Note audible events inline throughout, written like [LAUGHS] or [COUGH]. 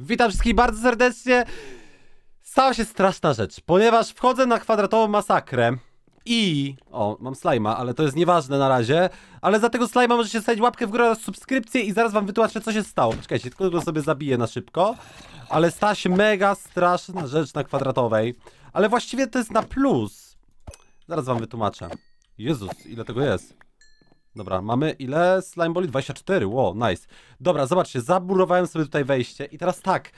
Witam wszystkich bardzo serdecznie. Stała się straszna rzecz, ponieważ wchodzę na kwadratową masakrę i... O, mam slajma, ale to jest nieważne na razie. Ale za tego slajma możecie stawić łapkę w górę oraz subskrypcję i zaraz wam wytłumaczę, co się stało. Czekajcie, tylko to sobie zabiję na szybko. Ale stała się mega straszna rzecz na kwadratowej. Ale właściwie to jest na plus. Zaraz wam wytłumaczę. Jezus, ile tego jest. Dobra, mamy ile? Slime Bolly 24, wow, nice. Dobra, zobaczcie, zaburowałem sobie tutaj wejście i teraz tak,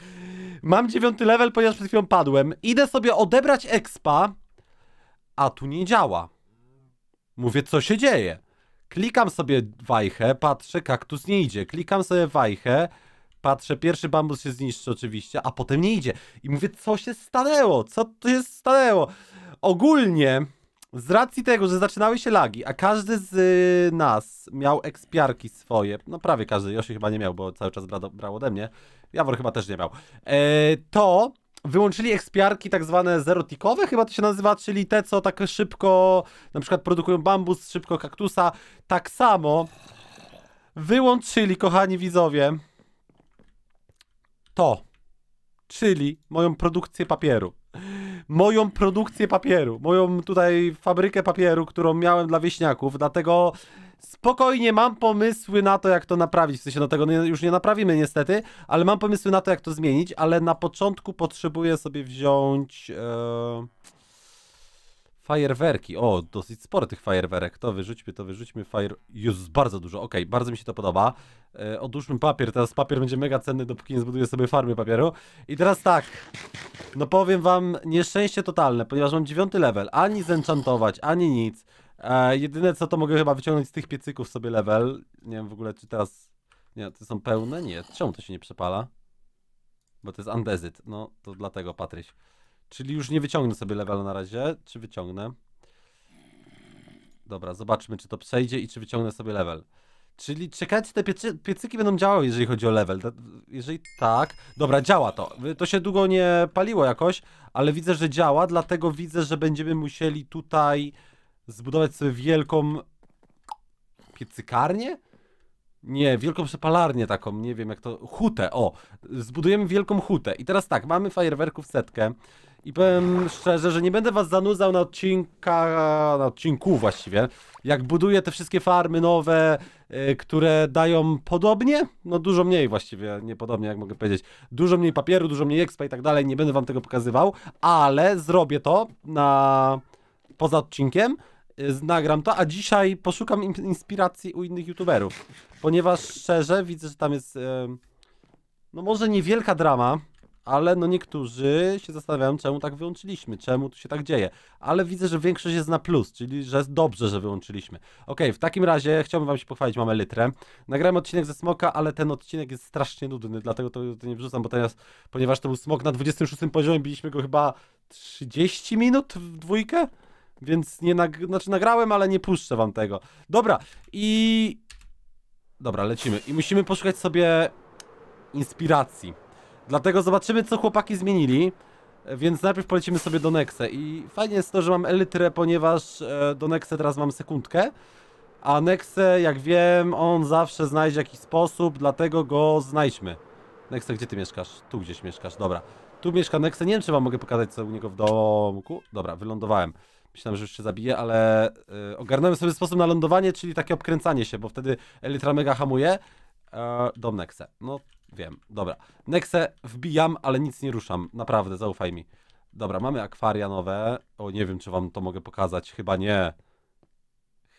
mam dziewiąty level, ponieważ przed chwilą padłem. Idę sobie odebrać expa, a tu nie działa. Mówię, co się dzieje? Klikam sobie wajchę, patrzę, kaktus nie idzie. Klikam sobie wajchę, patrzę, pierwszy bambus się zniszczy oczywiście, a potem nie idzie. I mówię, co się stanęło? Co to się stanęło? Ogólnie z racji tego, że zaczynały się lagi, a każdy z y, nas miał ekspiarki swoje, no prawie każdy, Josie chyba nie miał, bo cały czas brał ode mnie, Jawor chyba też nie miał, e, to wyłączyli ekspiarki tak zwane zerotikowe, chyba to się nazywa, czyli te, co tak szybko, na przykład produkują bambus, szybko kaktusa, tak samo wyłączyli, kochani widzowie, to, czyli moją produkcję papieru moją produkcję papieru, moją tutaj fabrykę papieru, którą miałem dla wieśniaków, dlatego spokojnie mam pomysły na to, jak to naprawić. W sensie, no tego już nie naprawimy niestety, ale mam pomysły na to, jak to zmienić, ale na początku potrzebuję sobie wziąć... Yy Fajerwerki. O, dosyć sporo tych fajerwerek. To wyrzućmy, to wyrzućmy. Fire... Jezus, bardzo dużo. Okej, okay, bardzo mi się to podoba. E, odłóżmy papier. Teraz papier będzie mega cenny, dopóki nie zbuduję sobie farmy papieru. I teraz tak. No powiem wam, nieszczęście totalne, ponieważ mam dziewiąty level. Ani zenchantować, ani nic. E, jedyne co to mogę chyba wyciągnąć z tych piecyków sobie level. Nie wiem w ogóle, czy teraz... Nie, czy są pełne? Nie. Czemu to się nie przepala? Bo to jest andezyt. No, to dlatego, Patryś. Czyli już nie wyciągnę sobie levelu na razie. Czy wyciągnę? Dobra, zobaczmy, czy to przejdzie i czy wyciągnę sobie level. Czyli czekajcie, te piecy, piecyki będą działały, jeżeli chodzi o level. Jeżeli tak... Dobra, działa to. Y, to się długo nie paliło jakoś, ale widzę, że działa, dlatego widzę, że będziemy musieli tutaj zbudować sobie wielką... Piecykarnię? Nie, wielką przepalarnię taką, nie wiem jak to... Hutę, o! Zbudujemy wielką hutę. I teraz tak, mamy fajerwerków setkę. I powiem szczerze, że nie będę was zanudzał na odcinka, na odcinku właściwie, jak buduję te wszystkie farmy nowe, e, które dają podobnie, no dużo mniej właściwie, nie podobnie jak mogę powiedzieć, dużo mniej papieru, dużo mniej expa i tak dalej, nie będę wam tego pokazywał, ale zrobię to na poza odcinkiem, e, nagram to, a dzisiaj poszukam inspiracji u innych youtuberów, ponieważ szczerze widzę, że tam jest, e, no może niewielka drama, ale no niektórzy się zastanawiają, czemu tak wyłączyliśmy, czemu tu się tak dzieje. Ale widzę, że większość jest na plus, czyli że jest dobrze, że wyłączyliśmy. Ok, w takim razie chciałbym wam się pochwalić, mamy litrę. Nagrałem odcinek ze Smoka, ale ten odcinek jest strasznie nudny, dlatego to, to nie wrzucam, bo teraz, ponieważ to był Smok na 26 poziomie, biliśmy go chyba 30 minut w dwójkę? Więc nie nag... znaczy nagrałem, ale nie puszczę wam tego. Dobra, i... Dobra, lecimy. I musimy poszukać sobie inspiracji. Dlatego zobaczymy, co chłopaki zmienili. Więc najpierw polecimy sobie do Nexe i fajnie jest to, że mam elitrę, ponieważ e, do Nexe teraz mam sekundkę. A Nexe, jak wiem, on zawsze znajdzie jakiś sposób, dlatego go znajdźmy. Nexe, gdzie ty mieszkasz? Tu gdzieś mieszkasz, dobra. Tu mieszka Nexe, nie wiem czy wam mogę pokazać co u niego w domku. Dobra, wylądowałem. Myślałem, że już się zabije, ale yy, ogarnąłem sobie sposób na lądowanie, czyli takie obkręcanie się, bo wtedy Elytra mega hamuje. Yy, dom Nexe. No Wiem, dobra. Nexę wbijam, ale nic nie ruszam. Naprawdę, zaufaj mi. Dobra, mamy akwaria nowe. O, nie wiem, czy wam to mogę pokazać. Chyba nie.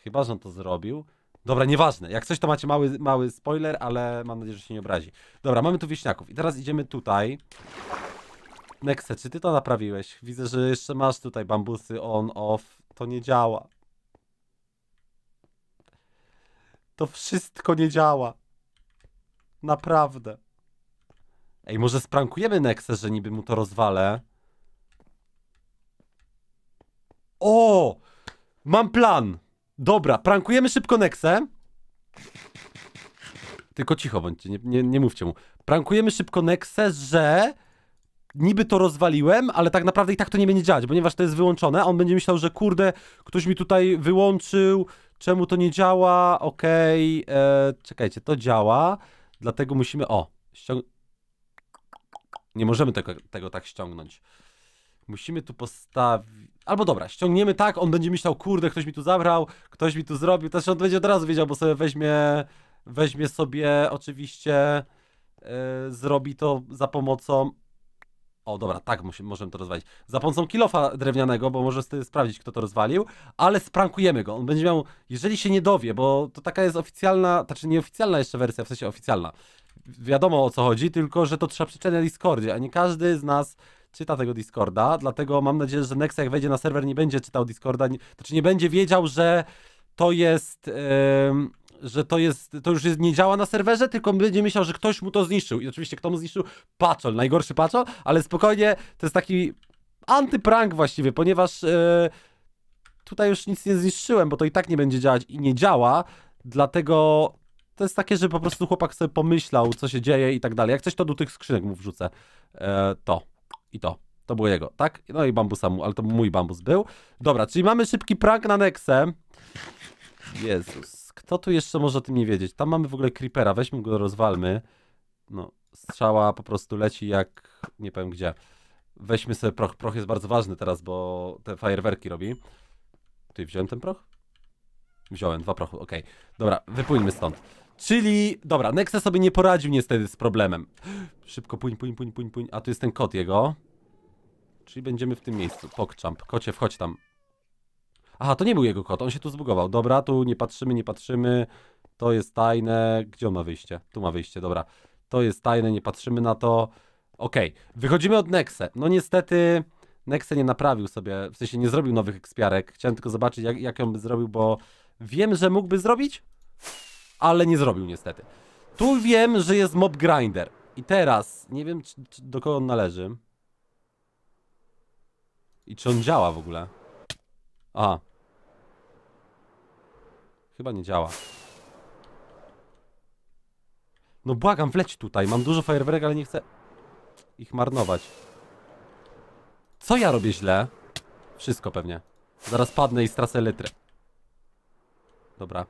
Chyba, że on to zrobił. Dobra, nieważne. Jak coś, to macie mały, mały spoiler, ale mam nadzieję, że się nie obrazi. Dobra, mamy tu wieśniaków. I teraz idziemy tutaj. Nexę, czy ty to naprawiłeś? Widzę, że jeszcze masz tutaj bambusy on, off. To nie działa. To wszystko nie działa. Naprawdę. Ej, może sprankujemy Nexę, że niby mu to rozwalę. O! Mam plan! Dobra, prankujemy szybko Nexę. Tylko cicho bądźcie, nie, nie, nie mówcie mu. Prankujemy szybko Nexę, że niby to rozwaliłem, ale tak naprawdę i tak to nie będzie działać, ponieważ to jest wyłączone. On będzie myślał, że kurde, ktoś mi tutaj wyłączył, czemu to nie działa, okej, okay, e, czekajcie, to działa. Dlatego musimy, o, ściąg... Nie możemy tego, tego tak ściągnąć. Musimy tu postawić... Albo dobra, ściągniemy tak, on będzie myślał, kurde, ktoś mi tu zabrał, ktoś mi tu zrobił. Też znaczy, on będzie od razu wiedział, bo sobie weźmie, weźmie sobie oczywiście, yy, zrobi to za pomocą o, dobra, tak możemy to rozwalić. Za pomocą kilofa drewnianego, bo może sprawdzić, kto to rozwalił, ale sprankujemy go. On będzie miał, jeżeli się nie dowie, bo to taka jest oficjalna, znaczy nieoficjalna jeszcze wersja, w sensie oficjalna. Wiadomo o co chodzi, tylko że to trzeba przeczytać na Discordzie, a nie każdy z nas czyta tego Discorda, dlatego mam nadzieję, że Nexa jak wejdzie na serwer nie będzie czytał Discorda, nie, znaczy nie będzie wiedział, że to jest, yy, że to jest, to już jest, nie działa na serwerze, tylko będzie myślał, że ktoś mu to zniszczył. I oczywiście kto mu zniszczył? Paczol, najgorszy paczol, ale spokojnie, to jest taki antyprank właściwie, ponieważ yy, tutaj już nic nie zniszczyłem, bo to i tak nie będzie działać i nie działa, dlatego to jest takie, że po prostu chłopak sobie pomyślał, co się dzieje i tak dalej. Jak coś, to do tych skrzynek mu wrzucę. Yy, to i to. To było jego, tak? No i bambusa mu, ale to mój bambus był. Dobra, czyli mamy szybki prank na Nexę. Jezus. Co tu jeszcze może o tym nie wiedzieć. Tam mamy w ogóle creepera, weźmy go, rozwalmy. No, strzała po prostu leci jak nie powiem gdzie. Weźmy sobie proch. Proch jest bardzo ważny teraz, bo te fajerwerki robi. Ty wziąłem ten proch? Wziąłem, dwa prochy, okej. Okay. Dobra, wypójmy stąd. Czyli, dobra, Nexa sobie nie poradził niestety z problemem. Szybko puń, puń, puń, puń, puń. A tu jest ten kot jego. Czyli będziemy w tym miejscu. Pokczamp. Kocie, wchodź tam. Aha, to nie był jego kot on się tu zbugował. Dobra, tu nie patrzymy, nie patrzymy. To jest tajne. Gdzie on ma wyjście? Tu ma wyjście, dobra. To jest tajne, nie patrzymy na to. Okej, okay. wychodzimy od Nexe. No niestety Nexe nie naprawił sobie, w sensie nie zrobił nowych ekspiarek. Chciałem tylko zobaczyć, jak, jak ją by zrobił, bo wiem, że mógłby zrobić, ale nie zrobił niestety. Tu wiem, że jest Mob Grinder. I teraz, nie wiem czy, czy do kogo on należy. I czy on działa w ogóle? Aha, Chyba nie działa. No błagam, wleć tutaj. Mam dużo fajerwerek, ale nie chcę ich marnować. Co ja robię źle? Wszystko pewnie. Zaraz padnę i stracę litry. Dobra.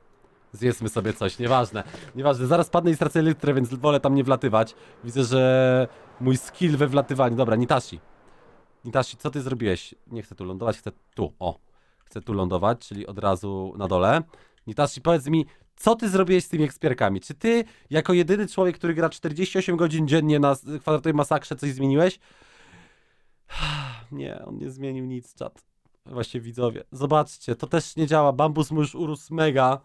Zjedzmy sobie coś, nieważne. Nieważne, zaraz padnę i stracę litrę, więc wolę tam nie wlatywać. Widzę, że mój skill we wlatywaniu... Dobra, Nitashi. Nitashi, co ty zrobiłeś? Nie chcę tu lądować, chcę tu. O. Chcę tu lądować, czyli od razu na dole. Nitashi, powiedz mi, co ty zrobiłeś z tymi ekspierkami? Czy ty, jako jedyny człowiek, który gra 48 godzin dziennie na kwadratowej masakrze, coś zmieniłeś? [SIGHS] Nie, on nie zmienił nic, czat. Właśnie widzowie. Zobaczcie, to też nie działa. Bambus mu już urósł mega.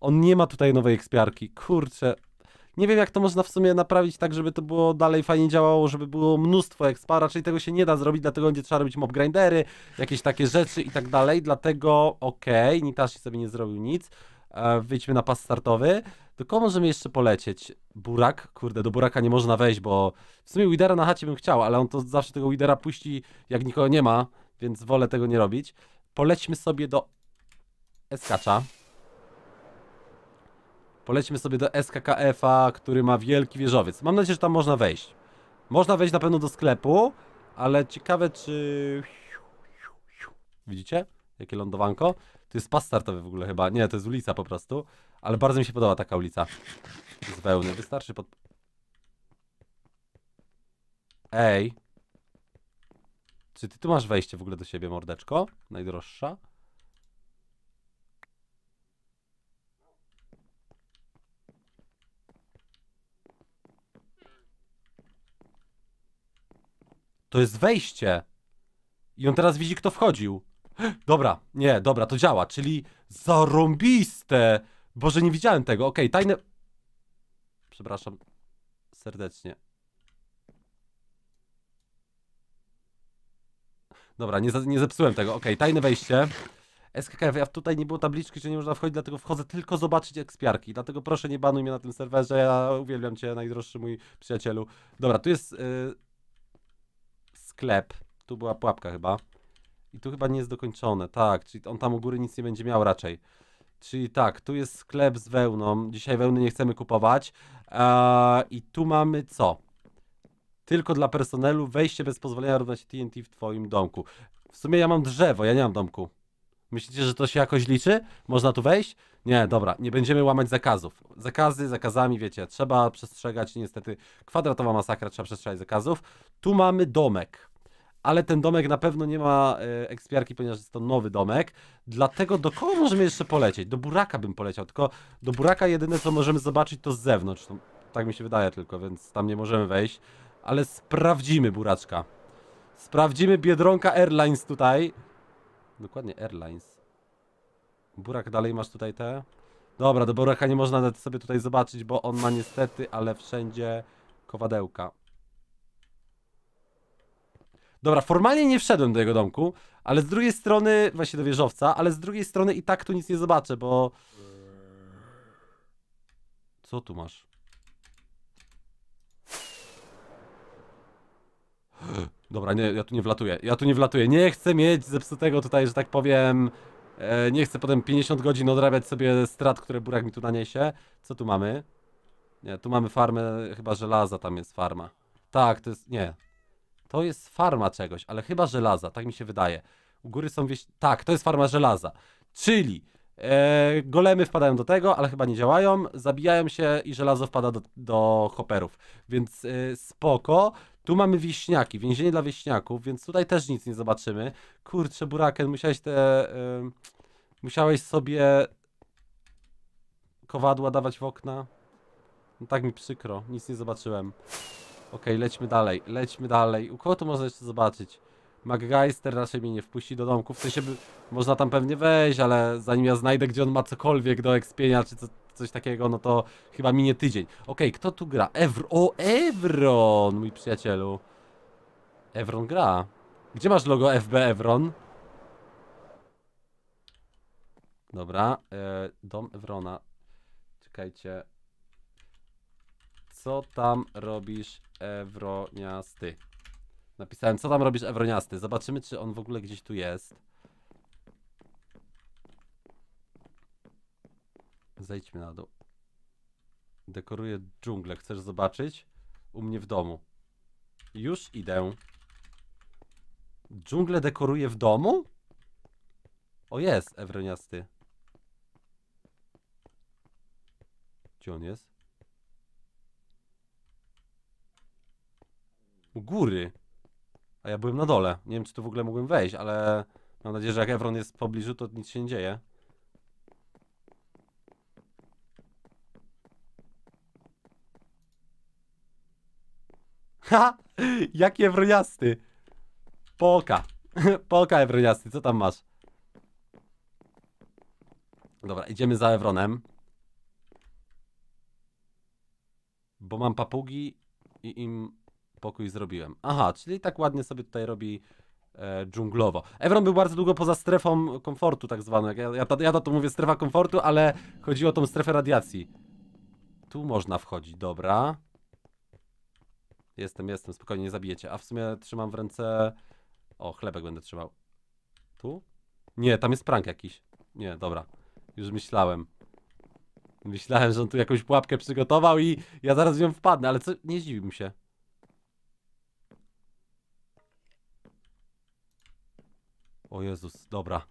On nie ma tutaj nowej ekspiarki. Kurczę, nie wiem, jak to można w sumie naprawić tak, żeby to było dalej fajnie działało, żeby było mnóstwo expa. Raczej tego się nie da zrobić, dlatego będzie trzeba robić mob grindery, jakieś takie rzeczy i tak dalej. Dlatego okej, okay, Nitashi sobie nie zrobił nic. E, wyjdźmy na pas startowy. Tylko możemy jeszcze polecieć. Burak, kurde, do buraka nie można wejść, bo w sumie widera na chacie bym chciał, ale on to zawsze tego widera puści, jak nikogo nie ma, więc wolę tego nie robić. Polećmy sobie do Eskacza. Polećmy sobie do SKKF-a, który ma wielki wieżowiec. Mam nadzieję, że tam można wejść. Można wejść na pewno do sklepu, ale ciekawe czy... Widzicie? Jakie lądowanko? To jest pas startowy w ogóle chyba. Nie, to jest ulica po prostu. Ale bardzo mi się podoba taka ulica. Z wełny. Wystarczy pod... Ej. Czy ty tu masz wejście w ogóle do siebie, mordeczko? Najdroższa? To jest wejście. I on teraz widzi, kto wchodził. Dobra, nie, dobra, to działa, czyli zarąbiste. Boże, nie widziałem tego. Okej, okay, tajne... Przepraszam serdecznie. Dobra, nie, nie zepsułem tego. Okej, okay, tajne wejście. SKKF, ja tutaj nie było tabliczki, że nie można wchodzić, dlatego wchodzę tylko zobaczyć ekspiarki. Dlatego proszę nie banuj mnie na tym serwerze, ja uwielbiam cię, najdroższy mój przyjacielu. Dobra, tu jest... Yy sklep. Tu była pułapka chyba. I tu chyba nie jest dokończone, tak. Czyli on tam u góry nic nie będzie miał raczej. Czyli tak, tu jest sklep z wełną. Dzisiaj wełny nie chcemy kupować. Eee, I tu mamy co? Tylko dla personelu wejście bez pozwolenia równa się TNT w twoim domku. W sumie ja mam drzewo, ja nie mam domku. Myślicie, że to się jakoś liczy? Można tu wejść? Nie, dobra, nie będziemy łamać zakazów. Zakazy zakazami, wiecie, trzeba przestrzegać niestety. Kwadratowa masakra, trzeba przestrzegać zakazów. Tu mamy domek ale ten domek na pewno nie ma e, ekspiarki, ponieważ jest to nowy domek. Dlatego do kogo możemy jeszcze polecieć? Do Buraka bym poleciał, tylko do Buraka jedyne co możemy zobaczyć to z zewnątrz. No, tak mi się wydaje tylko, więc tam nie możemy wejść. Ale sprawdzimy Buraczka. Sprawdzimy Biedronka Airlines tutaj. Dokładnie Airlines. Burak, dalej masz tutaj te? Dobra, do Buraka nie można sobie tutaj zobaczyć, bo on ma niestety, ale wszędzie kowadełka. Dobra, formalnie nie wszedłem do jego domku, ale z drugiej strony, właśnie do wieżowca, ale z drugiej strony i tak tu nic nie zobaczę, bo... Co tu masz? [GASPS] Dobra, nie, ja tu nie wlatuję, ja tu nie wlatuję, nie chcę mieć zepsutego tutaj, że tak powiem... E, nie chcę potem 50 godzin odrabiać sobie strat, które burak mi tu naniesie. Co tu mamy? Nie, tu mamy farmę, chyba żelaza tam jest farma. Tak, to jest... nie, to jest farma czegoś, ale chyba żelaza, tak mi się wydaje. U góry są wieś... Tak, to jest farma żelaza. Czyli e, golemy wpadają do tego, ale chyba nie działają, zabijają się i żelazo wpada do, do hoperów. Więc e, spoko. Tu mamy wieśniaki, więzienie dla wieśniaków, więc tutaj też nic nie zobaczymy. Kurczę, buraken, musiałeś te... E, musiałeś sobie kowadła dawać w okna. No tak mi przykro, nic nie zobaczyłem. Okej, okay, lećmy dalej, lećmy dalej. U kogo tu można jeszcze zobaczyć? MacGyster raczej mnie nie wpuści do domku, w sensie by, można tam pewnie wejść, ale zanim ja znajdę, gdzie on ma cokolwiek do ekspienia czy co, coś takiego, no to chyba minie tydzień. Okej, okay, kto tu gra? Evro, o Evron, mój przyjacielu. Evron gra. Gdzie masz logo FB Evron? Dobra, e, dom Evrona. Czekajcie. Co tam robisz, Ewroniasty? Napisałem, co tam robisz, Ewroniasty? Zobaczymy, czy on w ogóle gdzieś tu jest. Zejdźmy na dół. Dekoruję dżunglę. Chcesz zobaczyć? U mnie w domu. Już idę. Dżunglę dekoruję w domu? O, jest, Ewroniasty. Gdzie on jest? u góry. A ja byłem na dole. Nie wiem, czy tu w ogóle mogłem wejść, ale mam nadzieję, że jak Evron jest w pobliżu, to nic się nie dzieje. Ha! Jaki Evroniasty! Polka. [LAUGHS] Polka Evroniasty, co tam masz? Dobra, idziemy za Evronem. Bo mam papugi i im pokój zrobiłem. Aha, czyli tak ładnie sobie tutaj robi e, dżunglowo. Evron był bardzo długo poza strefą komfortu tak zwaną. Ja, ja, ja to mówię strefa komfortu, ale chodziło o tą strefę radiacji. Tu można wchodzić, dobra. Jestem, jestem, spokojnie, nie zabijecie. A w sumie trzymam w ręce... O, chlebek będę trzymał. Tu? Nie, tam jest prank jakiś. Nie, dobra. Już myślałem. Myślałem, że on tu jakąś pułapkę przygotował i ja zaraz w nią wpadnę, ale co? Nie dziwiłbym się. O Jezus, dobra.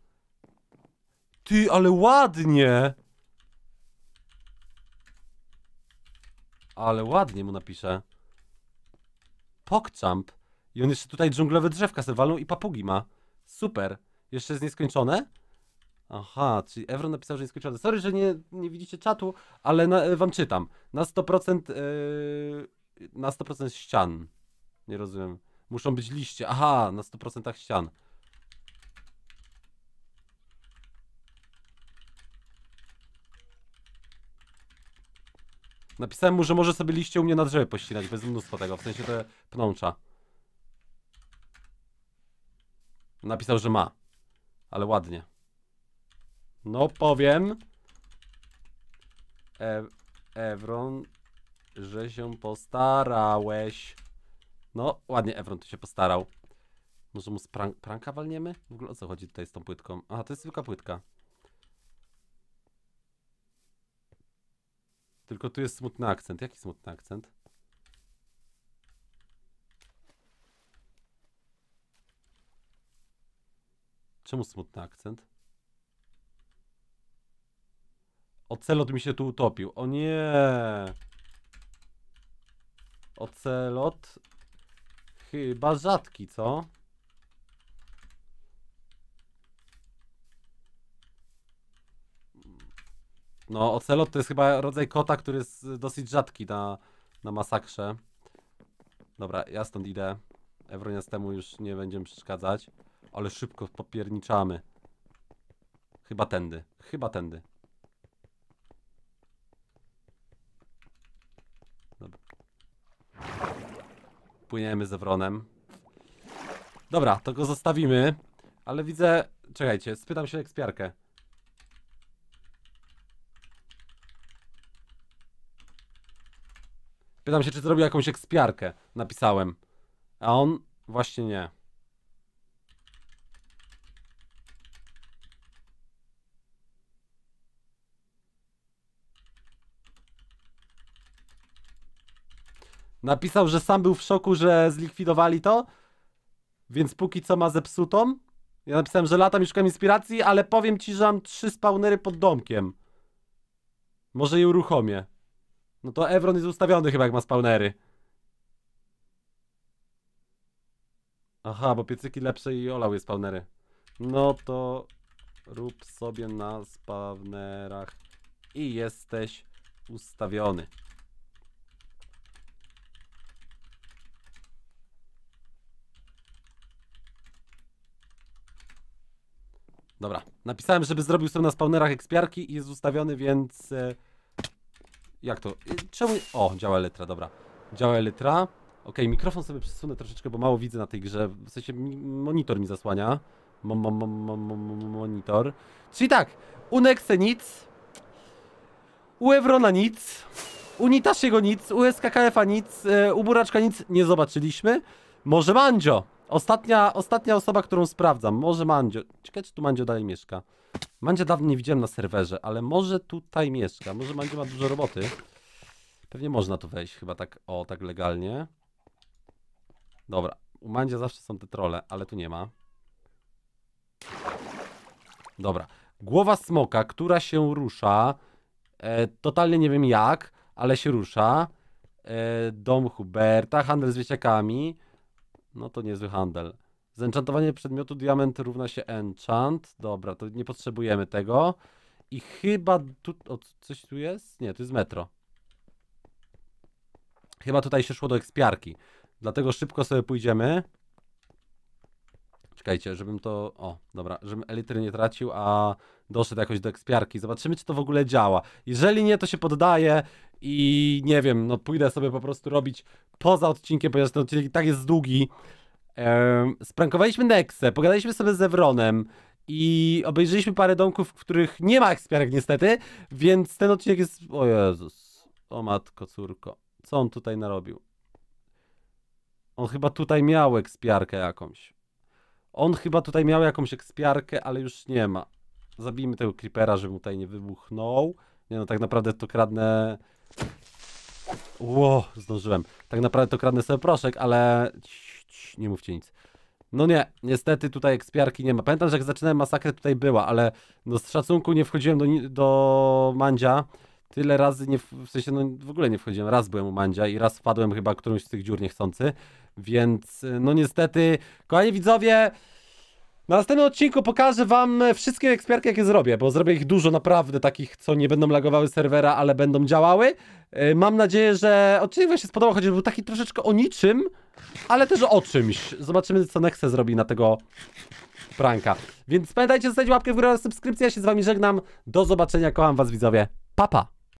Ty, ale ładnie! Ale ładnie mu napiszę. Pokchamp. I on jeszcze tutaj dżunglowe drzewka sobie i papugi ma. Super. Jeszcze jest nieskończone? Aha, czyli Evron napisał, że nieskończone. Sorry, że nie, nie widzicie czatu, ale na, e, wam czytam. Na 100%, yy, e, na 100% ścian. Nie rozumiem. Muszą być liście. Aha, na 100% ścian. Napisałem mu, że może sobie liście u mnie na drzewie pościnać, bez mnóstwo tego, w sensie te pnącza. Napisał, że ma. Ale ładnie. No powiem... E Evron, że się postarałeś. No, ładnie Evron tu się postarał. Może mu z prank pranka walniemy? W ogóle o co chodzi tutaj z tą płytką? Aha, to jest zwykła płytka. Tylko tu jest smutny akcent. Jaki smutny akcent? Czemu smutny akcent? Ocelot mi się tu utopił. O nie! Ocelot. Chyba rzadki, co? No, ocelot to jest chyba rodzaj kota, który jest dosyć rzadki na, na masakrze. Dobra, ja stąd idę. Ewronia z temu już nie będziemy przeszkadzać. Ale szybko popierniczamy. Chyba tędy. Chyba tędy. Dobra. Płyniemy ze Wronem. Dobra, to go zostawimy. Ale widzę... Czekajcie, spytam się ekspiarkę. Pytam się, czy zrobił jakąś ekspiarkę. Napisałem. A on właśnie nie. Napisał, że sam był w szoku, że zlikwidowali to, więc póki co ma zepsutą. Ja napisałem, że latam i szukam inspiracji, ale powiem ci, że mam trzy spawnery pod domkiem. Może je uruchomię. No to Evron jest ustawiony chyba, jak ma spawnery. Aha, bo piecyki lepsze i olał jest spawnery. No to rób sobie na spawnerach i jesteś ustawiony. Dobra, napisałem, żeby zrobił sobie na spawnerach ekspiarki i jest ustawiony, więc... E, jak to? Y, czemu... O, działa elytra, dobra. Działa elytra. Ok, mikrofon sobie przesunę troszeczkę, bo mało widzę na tej grze. W sensie monitor mi zasłania. Mo, mo, mo, monitor. Czyli tak, u Nexe nic. U Evrona nic. U Nitasiego nic. U SKKF-a nic. U Buraczka nic nie zobaczyliśmy. Może Mandzio. Ostatnia, ostatnia osoba, którą sprawdzam. Może Mandzio. Ciekawe, czy tu Mandzio dalej mieszka. Mandzio dawno nie widziałem na serwerze, ale może tutaj mieszka. Może Mandzio ma dużo roboty. Pewnie można tu wejść chyba tak, o, tak legalnie. Dobra, u Mandzia zawsze są te trole, ale tu nie ma. Dobra. Głowa smoka, która się rusza. E, totalnie nie wiem jak, ale się rusza. E, dom Huberta, handel z wieciakami. No to niezły handel. Zenchantowanie przedmiotu diament równa się enchant. Dobra, to nie potrzebujemy tego. I chyba tu... O, coś tu jest? Nie, to jest metro. Chyba tutaj się szło do ekspiarki. Dlatego szybko sobie pójdziemy. Czekajcie, żebym to... O, dobra, żebym elitry nie tracił, a doszedł jakoś do ekspiarki. Zobaczymy, czy to w ogóle działa. Jeżeli nie, to się poddaje i nie wiem, no pójdę sobie po prostu robić poza odcinkiem, ponieważ ten odcinek i tak jest długi. Ehm, sprankowaliśmy Nexę, pogadaliśmy sobie z Evronem i obejrzeliśmy parę domków, w których nie ma ekspiarek niestety, więc ten odcinek jest... O Jezus, o matko, córko, co on tutaj narobił? On chyba tutaj miał ekspiarkę jakąś. On chyba tutaj miał jakąś ekspiarkę, ale już nie ma. Zabijmy tego creepera, żeby mu tutaj nie wybuchnął. Nie no, tak naprawdę to kradnę Ło, zdążyłem. Tak naprawdę to kradnę sobie proszek, ale... Cii, cii, nie mówcie nic. No nie, niestety tutaj ekspiarki nie ma. Pamiętam, że jak zaczynałem masakrę tutaj była, ale no z szacunku nie wchodziłem do, do Mandzia. Tyle razy, nie, w sensie no w ogóle nie wchodziłem. Raz byłem u Mandzia i raz wpadłem chyba którąś z tych dziur niechcący. Więc y, no niestety, kochani widzowie, na następnym odcinku pokażę wam e, wszystkie ekspiarki, jakie zrobię, bo zrobię ich dużo naprawdę takich, co nie będą lagowały serwera, ale będą działały. E, mam nadzieję, że odcinek wam się spodobał, chociaż był taki troszeczkę o niczym, ale też o czymś. Zobaczymy, co Nexe zrobi na tego pranka. Więc pamiętajcie, zostawić łapkę w górę oraz subskrypcję. Ja się z wami żegnam. Do zobaczenia, kocham was widzowie. Papa. Pa.